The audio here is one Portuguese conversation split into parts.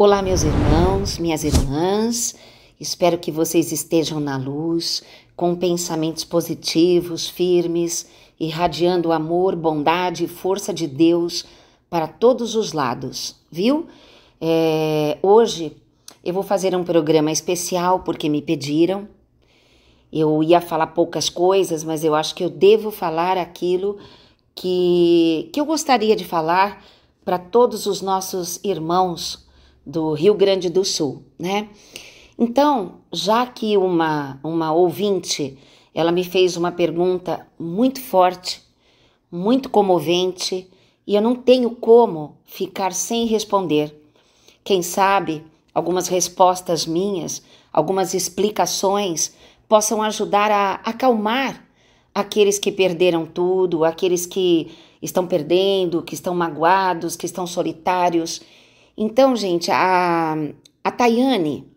Olá, meus irmãos, minhas irmãs. Espero que vocês estejam na luz, com pensamentos positivos, firmes, irradiando amor, bondade e força de Deus para todos os lados, viu? É, hoje eu vou fazer um programa especial porque me pediram. Eu ia falar poucas coisas, mas eu acho que eu devo falar aquilo que, que eu gostaria de falar para todos os nossos irmãos do Rio Grande do Sul, né? Então, já que uma, uma ouvinte, ela me fez uma pergunta muito forte, muito comovente, e eu não tenho como ficar sem responder. Quem sabe algumas respostas minhas, algumas explicações possam ajudar a acalmar aqueles que perderam tudo, aqueles que estão perdendo, que estão magoados, que estão solitários então, gente, a, a Tayane,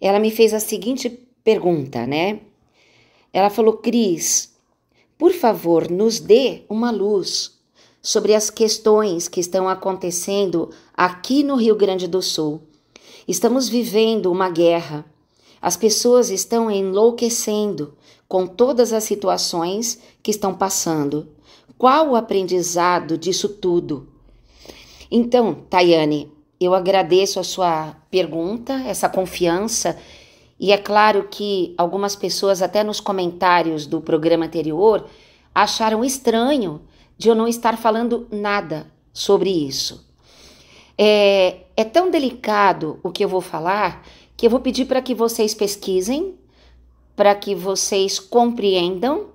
ela me fez a seguinte pergunta, né? Ela falou, Cris, por favor, nos dê uma luz sobre as questões que estão acontecendo aqui no Rio Grande do Sul. Estamos vivendo uma guerra. As pessoas estão enlouquecendo com todas as situações que estão passando. Qual o aprendizado disso tudo? Então, Tayane, eu agradeço a sua pergunta, essa confiança. E é claro que algumas pessoas, até nos comentários do programa anterior, acharam estranho de eu não estar falando nada sobre isso. É, é tão delicado o que eu vou falar que eu vou pedir para que vocês pesquisem, para que vocês compreendam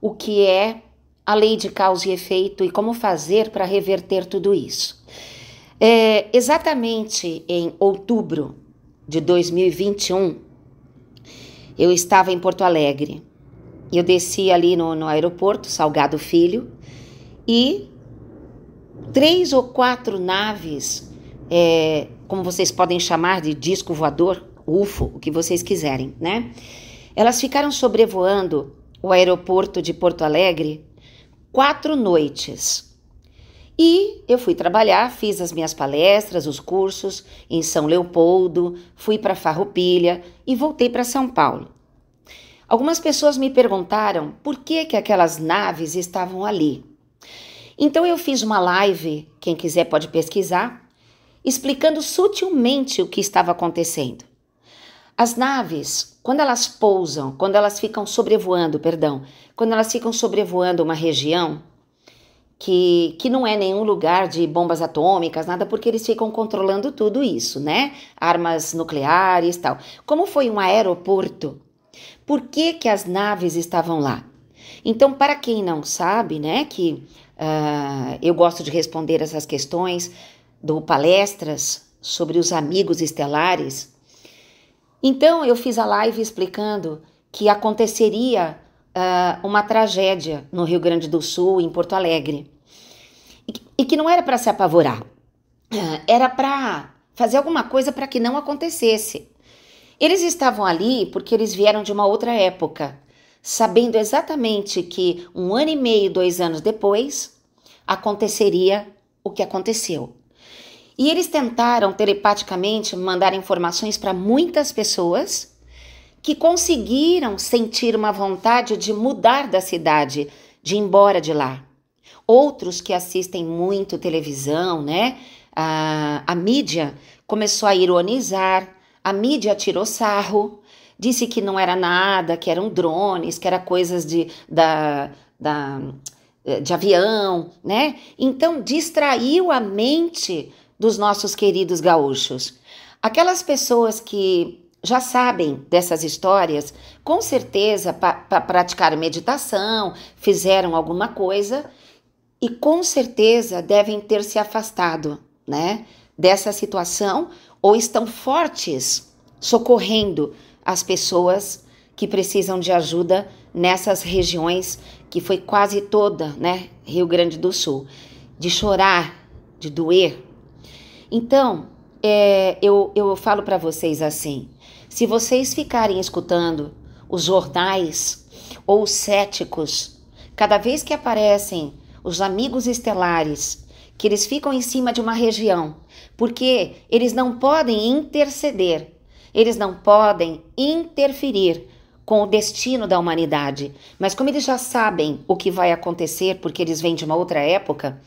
o que é a lei de causa e efeito e como fazer para reverter tudo isso. É, exatamente em outubro de 2021, eu estava em Porto Alegre. Eu desci ali no, no aeroporto, Salgado Filho, e três ou quatro naves, é, como vocês podem chamar de disco voador, UFO, o que vocês quiserem, né? Elas ficaram sobrevoando o aeroporto de Porto Alegre quatro noites. E eu fui trabalhar, fiz as minhas palestras, os cursos em São Leopoldo, fui para Farroupilha e voltei para São Paulo. Algumas pessoas me perguntaram por que, que aquelas naves estavam ali. Então eu fiz uma live, quem quiser pode pesquisar, explicando sutilmente o que estava acontecendo. As naves, quando elas pousam, quando elas ficam sobrevoando, perdão, quando elas ficam sobrevoando uma região, que, que não é nenhum lugar de bombas atômicas, nada, porque eles ficam controlando tudo isso, né? Armas nucleares tal. Como foi um aeroporto, por que, que as naves estavam lá? Então, para quem não sabe, né, que uh, eu gosto de responder essas questões, dou palestras sobre os amigos estelares. Então, eu fiz a live explicando que aconteceria uh, uma tragédia no Rio Grande do Sul, em Porto Alegre. E, e que não era para se apavorar, uh, era para fazer alguma coisa para que não acontecesse. Eles estavam ali porque eles vieram de uma outra época, sabendo exatamente que um ano e meio, dois anos depois, aconteceria o que aconteceu. E eles tentaram telepaticamente mandar informações para muitas pessoas que conseguiram sentir uma vontade de mudar da cidade, de ir embora de lá. Outros que assistem muito televisão, né? A, a mídia começou a ironizar, a mídia tirou sarro, disse que não era nada, que eram drones, que era coisas de, da, da, de avião, né? Então distraiu a mente dos nossos queridos gaúchos. Aquelas pessoas que já sabem dessas histórias, com certeza pra, praticaram meditação, fizeram alguma coisa e com certeza devem ter se afastado, né, dessa situação ou estão fortes socorrendo as pessoas que precisam de ajuda nessas regiões que foi quase toda, né, Rio Grande do Sul, de chorar, de doer. Então, é, eu, eu falo para vocês assim: se vocês ficarem escutando os jornais ou os céticos, cada vez que aparecem os amigos estelares, que eles ficam em cima de uma região, porque eles não podem interceder, eles não podem interferir com o destino da humanidade. Mas como eles já sabem o que vai acontecer, porque eles vêm de uma outra época,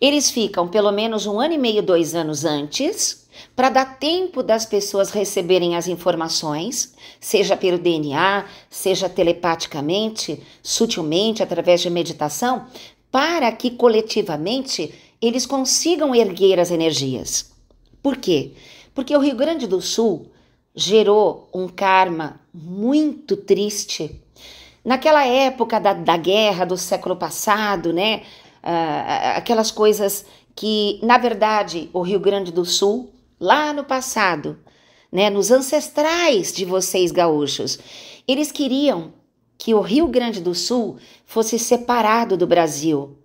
eles ficam pelo menos um ano e meio, dois anos antes para dar tempo das pessoas receberem as informações, seja pelo DNA, seja telepaticamente, sutilmente, através de meditação, para que coletivamente eles consigam erguer as energias. Por quê? Porque o Rio Grande do Sul gerou um karma muito triste. Naquela época da, da guerra do século passado, né? Ah, ah, aquelas coisas que, na verdade, o Rio Grande do Sul lá no passado, né, nos ancestrais de vocês gaúchos. Eles queriam que o Rio Grande do Sul fosse separado do Brasil.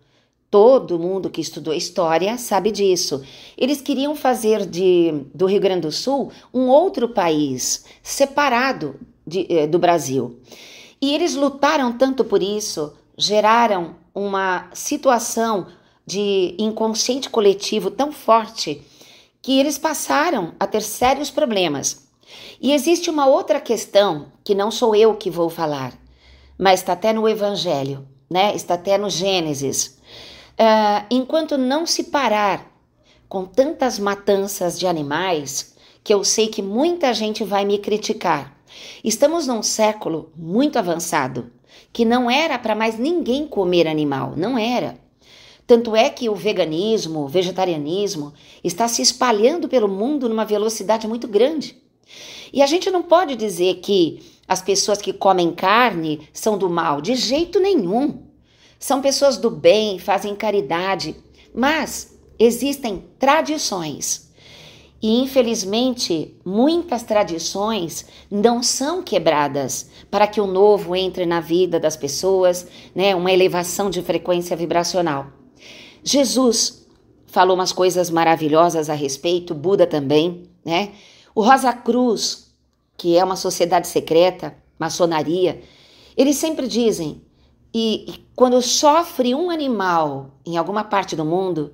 Todo mundo que estudou história sabe disso. Eles queriam fazer de, do Rio Grande do Sul um outro país, separado de, eh, do Brasil. E eles lutaram tanto por isso, geraram uma situação de inconsciente coletivo tão forte que eles passaram a ter sérios problemas. E existe uma outra questão que não sou eu que vou falar, mas está até no Evangelho, né? está até no Gênesis. Uh, enquanto não se parar com tantas matanças de animais, que eu sei que muita gente vai me criticar, estamos num século muito avançado que não era para mais ninguém comer animal, não era. Tanto é que o veganismo, o vegetarianismo, está se espalhando pelo mundo numa velocidade muito grande. E a gente não pode dizer que as pessoas que comem carne são do mal, de jeito nenhum. São pessoas do bem, fazem caridade, mas existem tradições. E infelizmente, muitas tradições não são quebradas para que o novo entre na vida das pessoas, né, uma elevação de frequência vibracional. Jesus falou umas coisas maravilhosas a respeito, Buda também, né? O Rosa Cruz, que é uma sociedade secreta, maçonaria, eles sempre dizem e, e quando sofre um animal em alguma parte do mundo,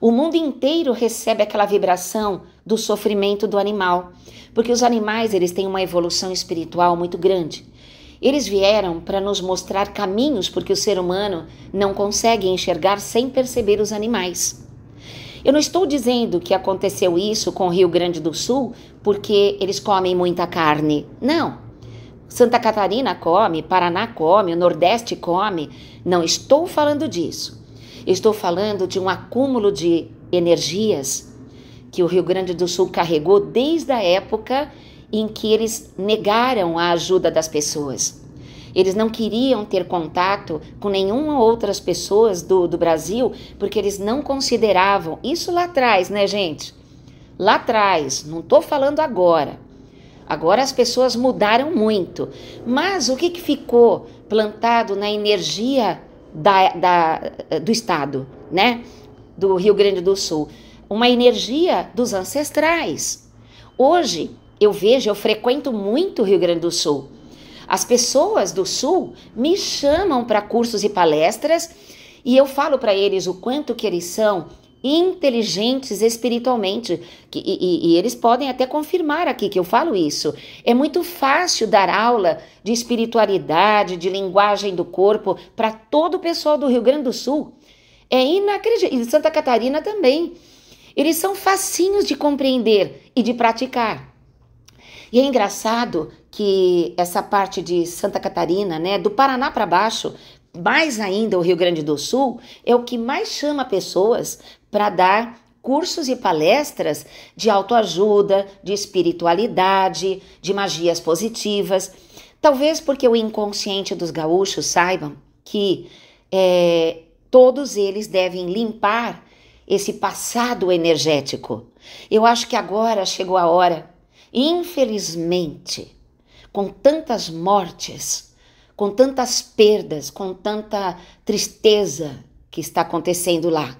o mundo inteiro recebe aquela vibração do sofrimento do animal, porque os animais eles têm uma evolução espiritual muito grande. Eles vieram para nos mostrar caminhos porque o ser humano não consegue enxergar sem perceber os animais. Eu não estou dizendo que aconteceu isso com o Rio Grande do Sul porque eles comem muita carne. Não. Santa Catarina come, Paraná come, o Nordeste come. Não estou falando disso. Estou falando de um acúmulo de energias que o Rio Grande do Sul carregou desde a época em que eles negaram a ajuda das pessoas. Eles não queriam ter contato com nenhuma outras pessoas do, do Brasil, porque eles não consideravam. Isso lá atrás, né, gente? Lá atrás, não estou falando agora. Agora as pessoas mudaram muito. Mas o que, que ficou plantado na energia da, da, do Estado, né? Do Rio Grande do Sul? Uma energia dos ancestrais. Hoje, eu vejo, eu frequento muito o Rio Grande do Sul. As pessoas do Sul me chamam para cursos e palestras e eu falo para eles o quanto que eles são inteligentes espiritualmente. E, e, e, eles podem até confirmar aqui que eu falo isso. É muito fácil dar aula de espiritualidade, de linguagem do corpo para todo o pessoal do Rio Grande do Sul. É inacreditável. E de Santa Catarina também. Eles são facinhos de compreender e de praticar. E é engraçado que essa parte de Santa Catarina, né, do Paraná para baixo, mais ainda o Rio Grande do Sul, é o que mais chama pessoas para dar cursos e palestras de autoajuda, de espiritualidade, de magias positivas. Talvez porque o inconsciente dos gaúchos saibam que é, todos eles devem limpar esse passado energético. Eu acho que agora chegou a hora Infelizmente, com tantas mortes, com tantas perdas, com tanta tristeza que está acontecendo lá,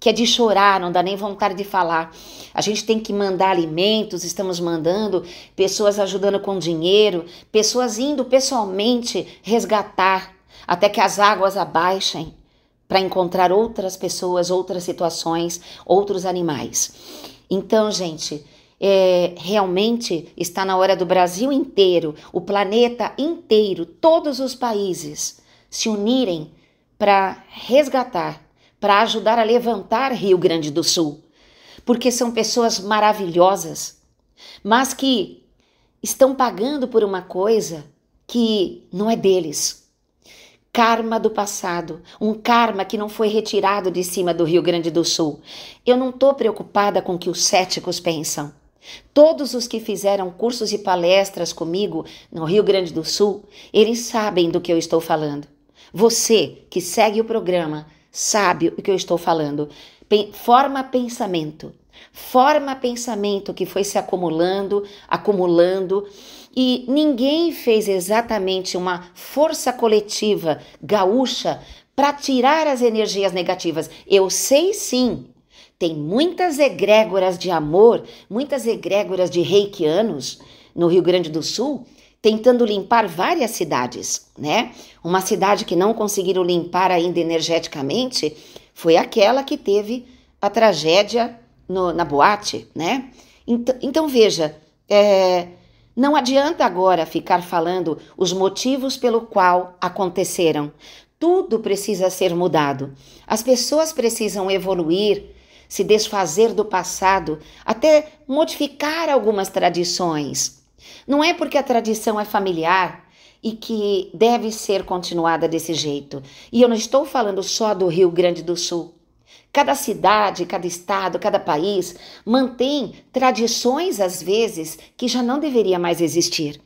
que é de chorar, não dá nem vontade de falar. A gente tem que mandar alimentos, estamos mandando, pessoas ajudando com dinheiro, pessoas indo pessoalmente resgatar até que as águas abaixem para encontrar outras pessoas, outras situações, outros animais. Então, gente, é, realmente está na hora do Brasil inteiro, o planeta inteiro, todos os países se unirem para resgatar, para ajudar a levantar Rio Grande do Sul, porque são pessoas maravilhosas, mas que estão pagando por uma coisa que não é deles. Karma do passado, um karma que não foi retirado de cima do Rio Grande do Sul. Eu não estou preocupada com o que os céticos pensam. Todos os que fizeram cursos e palestras comigo no Rio Grande do Sul, eles sabem do que eu estou falando. Você que segue o programa sabe o que eu estou falando. Forma pensamento. Forma pensamento que foi se acumulando, acumulando, e ninguém fez exatamente uma força coletiva gaúcha para tirar as energias negativas. Eu sei sim tem muitas egrégoras de amor, muitas egrégoras de reikianos no Rio Grande do Sul tentando limpar várias cidades, né? Uma cidade que não conseguiram limpar ainda energeticamente foi aquela que teve a tragédia no, na boate, né? Então, então veja, é, não adianta agora ficar falando os motivos pelo qual aconteceram. Tudo precisa ser mudado. As pessoas precisam evoluir, se desfazer do passado, até modificar algumas tradições. Não é porque a tradição é familiar e que deve ser continuada desse jeito. E eu não estou falando só do Rio Grande do Sul. Cada cidade, cada estado, cada país mantém tradições, às vezes, que já não deveria mais existir.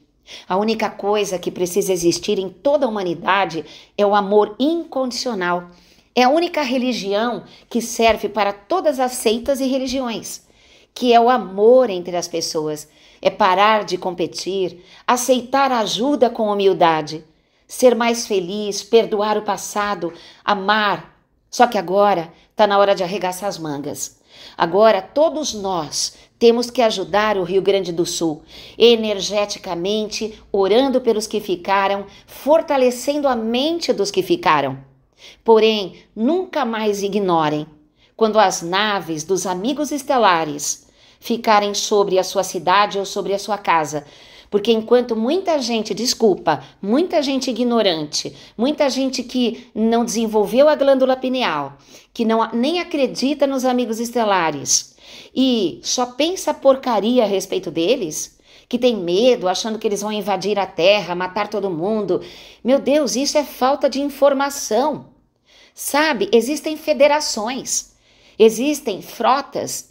A única coisa que precisa existir em toda a humanidade é o amor incondicional é a única religião que serve para todas as seitas e religiões, que é o amor entre as pessoas, é parar de competir, aceitar ajuda com humildade, ser mais feliz, perdoar o passado, amar. Só que agora está na hora de arregaçar as mangas. Agora todos nós temos que ajudar o Rio Grande do Sul, energeticamente, orando pelos que ficaram, fortalecendo a mente dos que ficaram. Porém, nunca mais ignorem quando as naves dos amigos estelares ficarem sobre a sua cidade ou sobre a sua casa. Porque enquanto muita gente, desculpa, muita gente ignorante, muita gente que não desenvolveu a glândula pineal, que não, nem acredita nos amigos estelares e só pensa porcaria a respeito deles, que tem medo, achando que eles vão invadir a terra, matar todo mundo. Meu Deus, isso é falta de informação. Sabe, existem federações, existem frotas.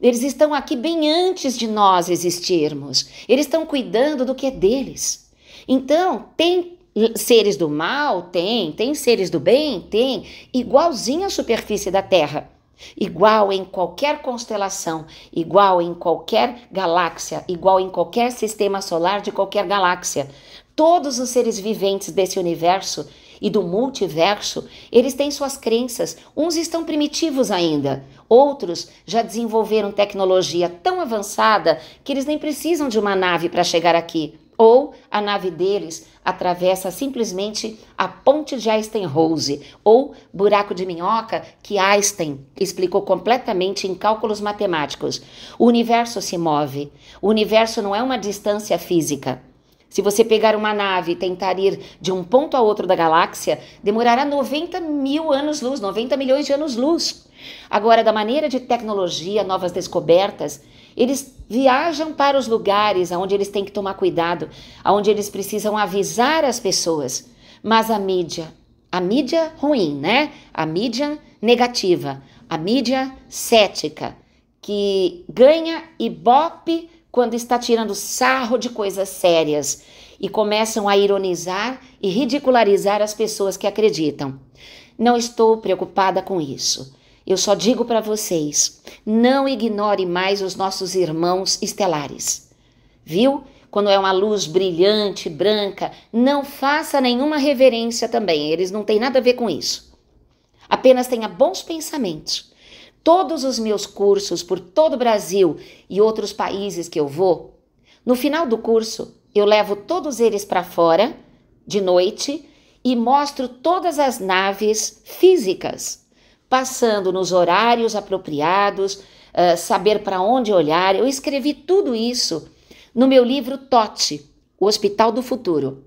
Eles estão aqui bem antes de nós existirmos. Eles estão cuidando do que é deles. Então, tem seres do mal? Tem. Tem seres do bem? Tem. Igualzinho à superfície da Terra igual em qualquer constelação, igual em qualquer galáxia, igual em qualquer sistema solar de qualquer galáxia. Todos os seres viventes desse universo e do multiverso, eles têm suas crenças. Uns estão primitivos ainda, outros já desenvolveram tecnologia tão avançada que eles nem precisam de uma nave para chegar aqui. Ou a nave deles atravessa simplesmente a ponte de Einstein-Rose, ou buraco de minhoca que Einstein explicou completamente em cálculos matemáticos. O universo se move. O universo não é uma distância física. Se você pegar uma nave e tentar ir de um ponto a outro da galáxia, demorará 90 mil anos-luz, 90 milhões de anos-luz. Agora, da maneira de tecnologia, novas descobertas, eles viajam para os lugares onde eles têm que tomar cuidado, onde eles precisam avisar as pessoas. Mas a mídia, a mídia ruim, né? A mídia negativa, a mídia cética, que ganha ibope quando está tirando sarro de coisas sérias e começam a ironizar e ridicularizar as pessoas que acreditam. Não estou preocupada com isso. Eu só digo para vocês: não ignore mais os nossos irmãos estelares. Viu? Quando é uma luz brilhante, branca, não faça nenhuma reverência também, eles não têm nada a ver com isso. Apenas tenha bons pensamentos. Todos os meus cursos por todo o Brasil e outros países que eu vou, no final do curso, eu levo todos eles para fora de noite e mostro todas as naves físicas passando nos horários apropriados, uh, saber para onde olhar. Eu escrevi tudo isso no meu livro Tote, O Hospital do Futuro.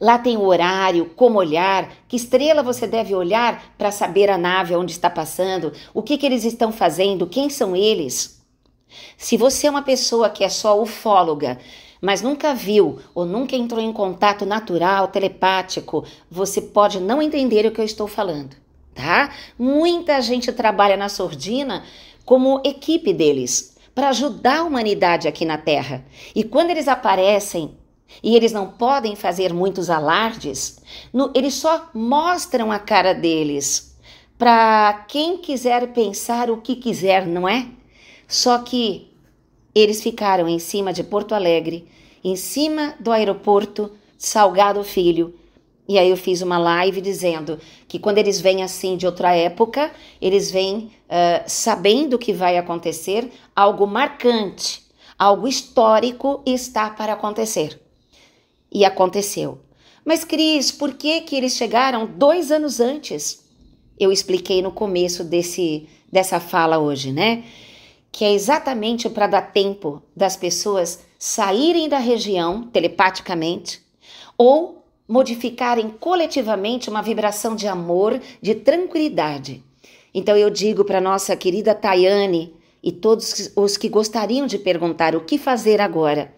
Lá tem o horário, como olhar, que estrela você deve olhar para saber a nave onde está passando, o que, que eles estão fazendo, quem são eles. Se você é uma pessoa que é só ufóloga, mas nunca viu ou nunca entrou em contato natural, telepático, você pode não entender o que eu estou falando tá? Muita gente trabalha na sordina como equipe deles para ajudar a humanidade aqui na Terra. E quando eles aparecem e eles não podem fazer muitos alardes, no, eles só mostram a cara deles para quem quiser pensar o que quiser, não é? Só que eles ficaram em cima de Porto Alegre, em cima do aeroporto Salgado Filho e aí eu fiz uma live dizendo que quando eles vêm assim de outra época, eles vêm uh, sabendo que vai acontecer algo marcante, algo histórico está para acontecer. E aconteceu. Mas Cris, por que que eles chegaram dois anos antes? Eu expliquei no começo desse dessa fala hoje, né? Que é exatamente para dar tempo das pessoas saírem da região telepaticamente ou modificarem coletivamente uma vibração de amor, de tranquilidade. Então eu digo para nossa querida Tayane e todos os que gostariam de perguntar o que fazer agora.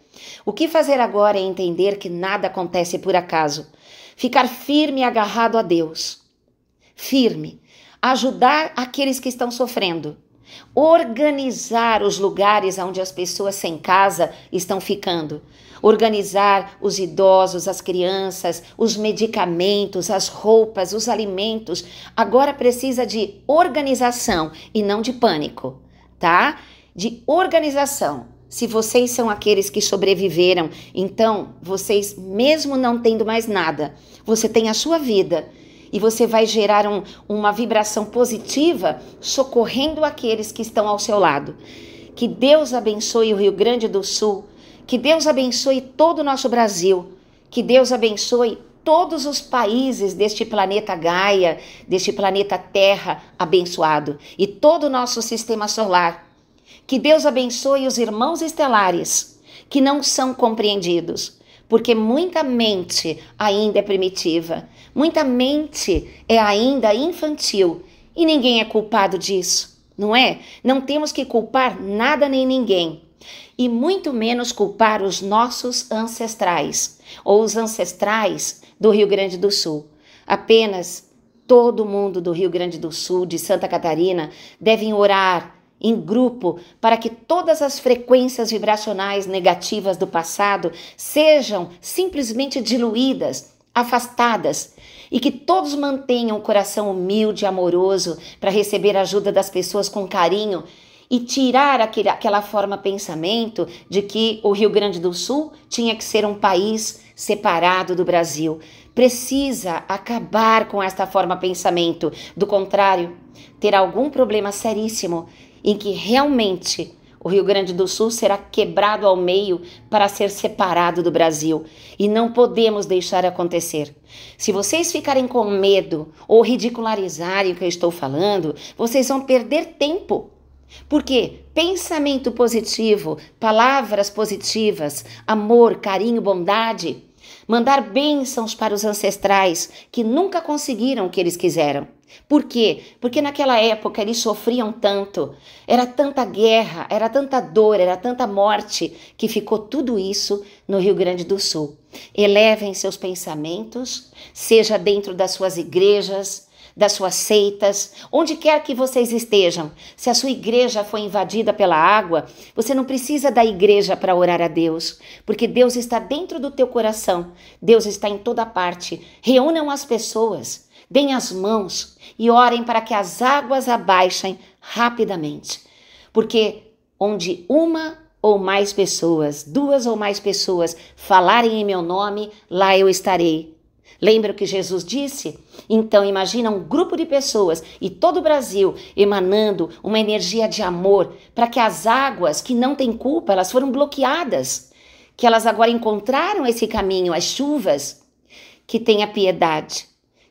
O que fazer agora é entender que nada acontece por acaso. Ficar firme e agarrado a Deus. Firme. Ajudar aqueles que estão sofrendo organizar os lugares onde as pessoas sem casa estão ficando, organizar os idosos, as crianças, os medicamentos, as roupas, os alimentos. Agora precisa de organização e não de pânico, tá? De organização. Se vocês são aqueles que sobreviveram, então vocês, mesmo não tendo mais nada, você tem a sua vida e você vai gerar um, uma vibração positiva socorrendo aqueles que estão ao seu lado. Que Deus abençoe o Rio Grande do Sul, que Deus abençoe todo o nosso Brasil, que Deus abençoe todos os países deste planeta Gaia, deste planeta Terra abençoado e todo o nosso sistema solar. Que Deus abençoe os irmãos estelares que não são compreendidos porque muita mente ainda é primitiva, muita mente é ainda infantil e ninguém é culpado disso, não é? Não temos que culpar nada nem ninguém. E muito menos culpar os nossos ancestrais ou os ancestrais do Rio Grande do Sul. Apenas todo mundo do Rio Grande do Sul, de Santa Catarina, devem orar em grupo, para que todas as frequências vibracionais negativas do passado sejam simplesmente diluídas, afastadas, e que todos mantenham o coração humilde e amoroso para receber a ajuda das pessoas com carinho e tirar aquele, aquela forma pensamento de que o Rio Grande do Sul tinha que ser um país separado do Brasil. Precisa acabar com esta forma pensamento, do contrário, terá algum problema seríssimo em que realmente o Rio Grande do Sul será quebrado ao meio para ser separado do Brasil e não podemos deixar acontecer. Se vocês ficarem com medo ou ridicularizarem o que eu estou falando, vocês vão perder tempo. Porque pensamento positivo, palavras positivas, amor, carinho, bondade mandar bênçãos para os ancestrais que nunca conseguiram o que eles quiseram. Por quê? Porque naquela época eles sofriam tanto, era tanta guerra, era tanta dor, era tanta morte, que ficou tudo isso no Rio Grande do Sul. Elevem seus pensamentos, seja dentro das suas igrejas, das suas seitas, onde quer que vocês estejam. Se a sua igreja foi invadida pela água, você não precisa da igreja para orar a Deus, porque Deus está dentro do teu coração. Deus está em toda parte. Reúnam as pessoas, deem as mãos e orem para que as águas abaixem rapidamente. Porque onde uma ou mais pessoas, duas ou mais pessoas falarem em meu nome, lá eu estarei Lembra o que Jesus disse? Então imagina um grupo de pessoas e todo o Brasil emanando uma energia de amor para que as águas que não têm culpa, elas foram bloqueadas, que elas agora encontraram esse caminho, as chuvas, que tenha piedade,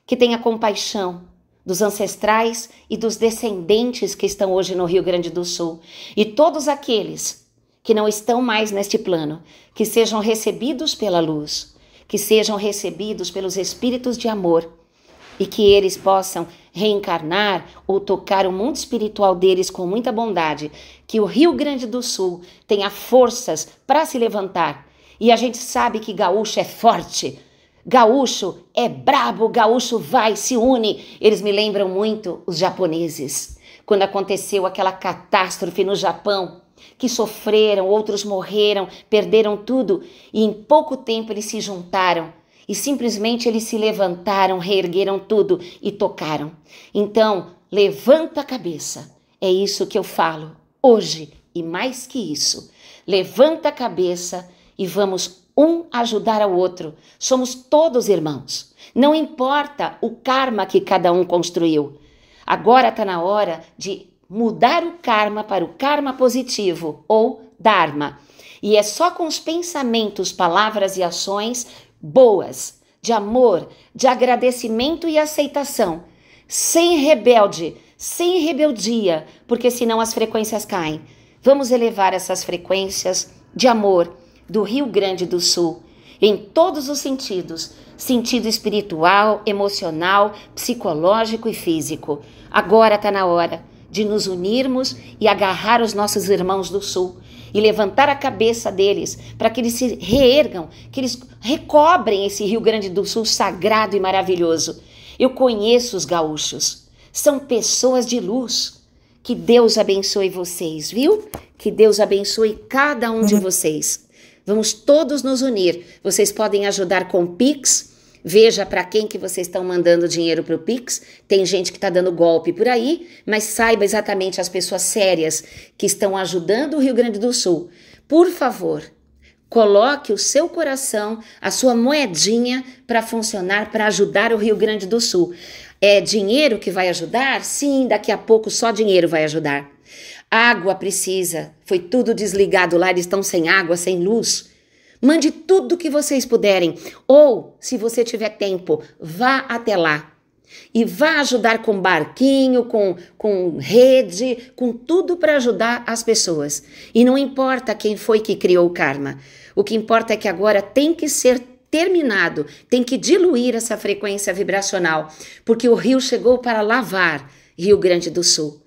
que tenha compaixão, dos ancestrais e dos descendentes que estão hoje no Rio Grande do Sul, e todos aqueles que não estão mais neste plano, que sejam recebidos pela luz que sejam recebidos pelos espíritos de amor e que eles possam reencarnar ou tocar o mundo espiritual deles com muita bondade, que o Rio Grande do Sul tenha forças para se levantar. E a gente sabe que gaúcho é forte. Gaúcho é brabo, gaúcho vai, se une. Eles me lembram muito os japoneses. Quando aconteceu aquela catástrofe no Japão, que sofreram, outros morreram, perderam tudo e em pouco tempo eles se juntaram e simplesmente eles se levantaram, reergueram tudo e tocaram. Então, levanta a cabeça. É isso que eu falo hoje e mais que isso. Levanta a cabeça e vamos um ajudar ao outro. Somos todos irmãos. Não importa o karma que cada um construiu. Agora está na hora de mudar o karma para o karma positivo ou dharma. E é só com os pensamentos, palavras e ações boas, de amor, de agradecimento e aceitação, sem rebelde, sem rebeldia, porque senão as frequências caem. Vamos elevar essas frequências de amor do Rio Grande do Sul em todos os sentidos sentido espiritual, emocional, psicológico e físico. Agora está na hora de nos unirmos e agarrar os nossos irmãos do Sul e levantar a cabeça deles para que eles se reergam, que eles recobrem esse Rio Grande do Sul sagrado e maravilhoso. Eu conheço os gaúchos, são pessoas de luz. Que Deus abençoe vocês, viu? Que Deus abençoe cada um de uhum. vocês. Vamos todos nos unir. Vocês podem ajudar com Pix, Veja para quem que vocês estão mandando dinheiro para o Pix. Tem gente que está dando golpe por aí, mas saiba exatamente as pessoas sérias que estão ajudando o Rio Grande do Sul. Por favor, coloque o seu coração, a sua moedinha para funcionar, para ajudar o Rio Grande do Sul. É dinheiro que vai ajudar? Sim, daqui a pouco só dinheiro vai ajudar. Água precisa, foi tudo desligado lá, eles estão sem água, sem luz. Mande tudo que vocês puderem. Ou, se você tiver tempo, vá até lá. E vá ajudar com barquinho, com, com rede, com tudo para ajudar as pessoas. E não importa quem foi que criou o karma. O que importa é que agora tem que ser terminado, tem que diluir essa frequência vibracional, porque o rio chegou para lavar Rio Grande do Sul.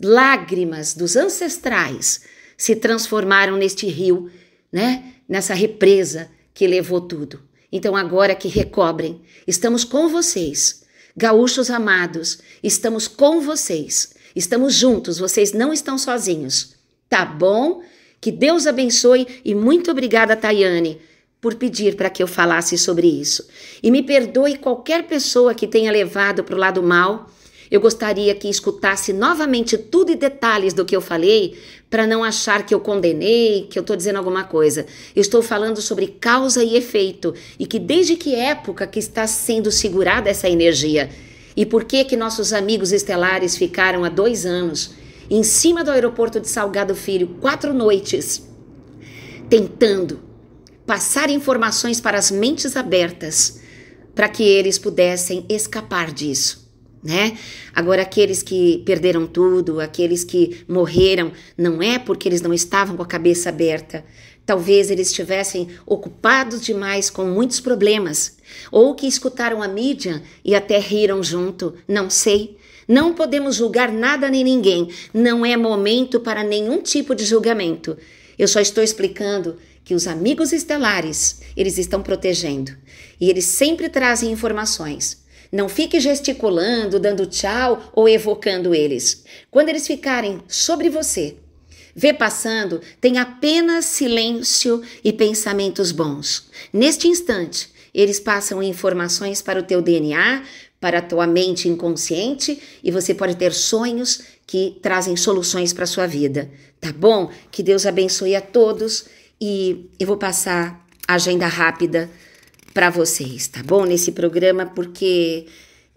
Lágrimas dos ancestrais se transformaram neste rio, né? nessa represa que levou tudo. Então, agora que recobrem, estamos com vocês. Gaúchos amados, estamos com vocês. Estamos juntos, vocês não estão sozinhos. Tá bom? Que Deus abençoe e muito obrigada, Tayane, por pedir para que eu falasse sobre isso. E me perdoe qualquer pessoa que tenha levado para o lado mal eu gostaria que escutasse novamente tudo e detalhes do que eu falei, para não achar que eu condenei, que eu estou dizendo alguma coisa. Eu estou falando sobre causa e efeito e que desde que época que está sendo segurada essa energia. E por que que nossos amigos estelares ficaram há dois anos em cima do aeroporto de Salgado Filho quatro noites tentando passar informações para as mentes abertas para que eles pudessem escapar disso? né? Agora, aqueles que perderam tudo, aqueles que morreram, não é porque eles não estavam com a cabeça aberta. Talvez eles estivessem ocupados demais com muitos problemas, ou que escutaram a mídia e até riram junto, não sei. Não podemos julgar nada nem ninguém, não é momento para nenhum tipo de julgamento. Eu só estou explicando que os amigos estelares, eles estão protegendo e eles sempre trazem informações não fique gesticulando, dando tchau ou evocando eles. Quando eles ficarem sobre você, vê passando, tem apenas silêncio e pensamentos bons. Neste instante, eles passam informações para o teu DNA, para a tua mente inconsciente e você pode ter sonhos que trazem soluções para a sua vida, tá bom? Que Deus abençoe a todos e eu vou passar a agenda rápida para vocês, tá bom? Nesse programa, porque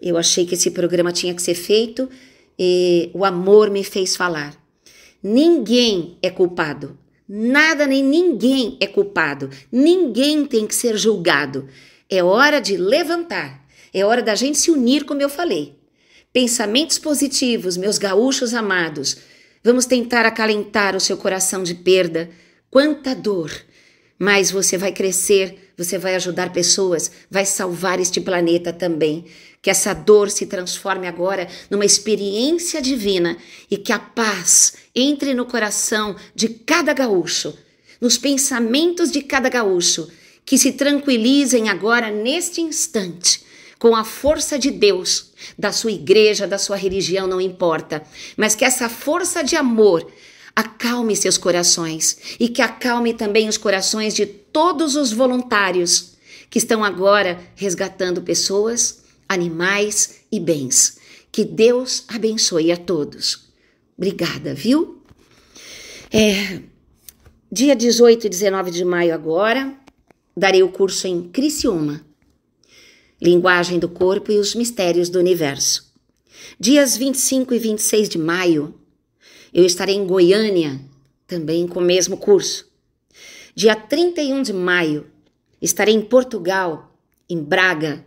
eu achei que esse programa tinha que ser feito e o amor me fez falar. Ninguém é culpado. Nada nem ninguém é culpado. Ninguém tem que ser julgado. É hora de levantar. É hora da gente se unir, como eu falei. Pensamentos positivos, meus gaúchos amados. Vamos tentar acalentar o seu coração de perda. Quanta dor! mais você vai crescer, você vai ajudar pessoas, vai salvar este planeta também. Que essa dor se transforme agora numa experiência divina e que a paz entre no coração de cada gaúcho, nos pensamentos de cada gaúcho, que se tranquilizem agora neste instante com a força de Deus, da sua igreja, da sua religião, não importa, mas que essa força de amor acalme seus corações e que acalme também os corações de todos os voluntários que estão agora resgatando pessoas, animais e bens. Que Deus abençoe a todos. Obrigada, viu? É, dia 18 e 19 de maio agora, darei o curso em Criciúma. Linguagem do corpo e os mistérios do universo. Dias 25 e 26 de maio, eu estarei em Goiânia, também com o mesmo curso. Dia 31 de maio, estarei em Portugal, em Braga,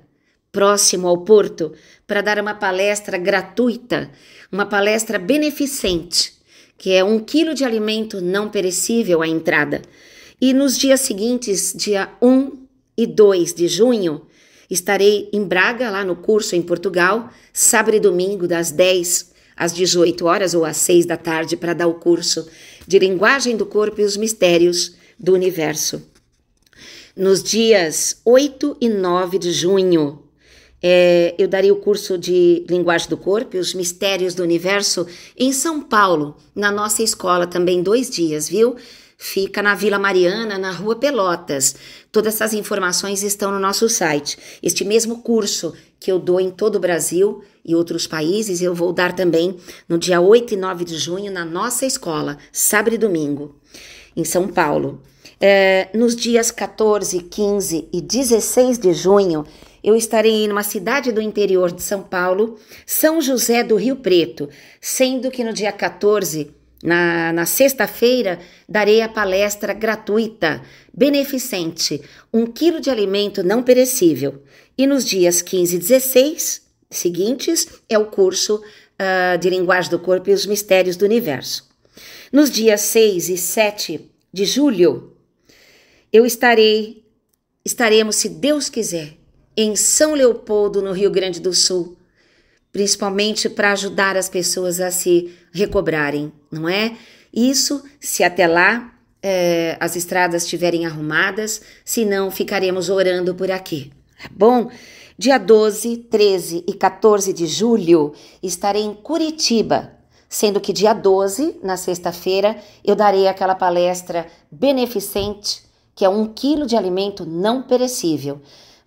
próximo ao Porto, para dar uma palestra gratuita, uma palestra beneficente, que é um quilo de alimento não perecível à entrada. E nos dias seguintes, dia 1 e 2 de junho, estarei em Braga, lá no curso em Portugal, sábado e domingo, das 10 às 18 horas ou às 6 da tarde para dar o curso de Linguagem do Corpo e os Mistérios do Universo. Nos dias 8 e 9 de junho, é, eu daria o curso de Linguagem do Corpo e os Mistérios do Universo em São Paulo, na nossa escola, também dois dias, viu? fica na Vila Mariana, na Rua Pelotas. Todas essas informações estão no nosso site. Este mesmo curso que eu dou em todo o Brasil e outros países, eu vou dar também no dia 8 e 9 de junho na nossa escola, sábado e domingo, em São Paulo. É, nos dias 14, 15 e 16 de junho, eu estarei em uma cidade do interior de São Paulo, São José do Rio Preto, sendo que no dia 14 na, na sexta-feira, darei a palestra gratuita, beneficente, um quilo de alimento não perecível. E nos dias 15 e 16 seguintes é o curso uh, de Linguagem do Corpo e os Mistérios do Universo. Nos dias 6 e 7 de julho, eu estarei, estaremos, se Deus quiser, em São Leopoldo, no Rio Grande do Sul, principalmente para ajudar as pessoas a se recobrarem, não é? Isso se até lá é, as estradas estiverem arrumadas, senão ficaremos orando por aqui. Tá bom? Dia 12, 13 e 14 de julho estarei em Curitiba, sendo que dia 12, na sexta-feira, eu darei aquela palestra beneficente, que é um quilo de alimento não perecível.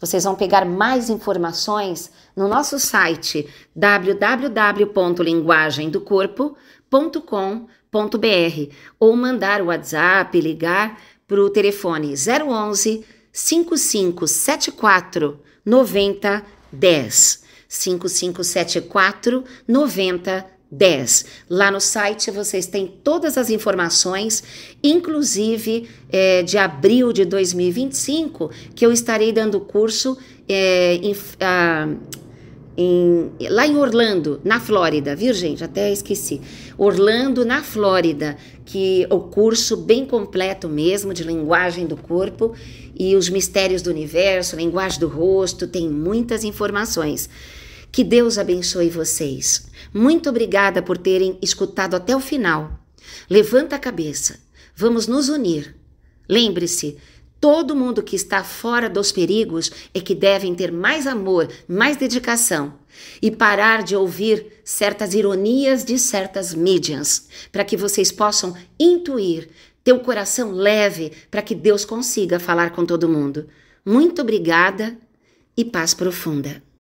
Vocês vão pegar mais informações no nosso site www.linguagemdocorpo.com.br ou mandar o WhatsApp, ligar para o telefone 011 5574 9010. 5574 9010. 10. Lá no site vocês têm todas as informações, inclusive é, de abril de 2025, que eu estarei dando curso é, em, em, lá em Orlando, na Flórida, viu gente? Até esqueci. Orlando, na Flórida, que o curso bem completo mesmo de linguagem do corpo e os mistérios do universo, linguagem do rosto, tem muitas informações. Que Deus abençoe vocês. Muito obrigada por terem escutado até o final. Levanta a cabeça. Vamos nos unir. Lembre-se, todo mundo que está fora dos perigos é que devem ter mais amor, mais dedicação e parar de ouvir certas ironias de certas mídias, para que vocês possam intuir, ter o coração leve, para que Deus consiga falar com todo mundo. Muito obrigada e paz profunda.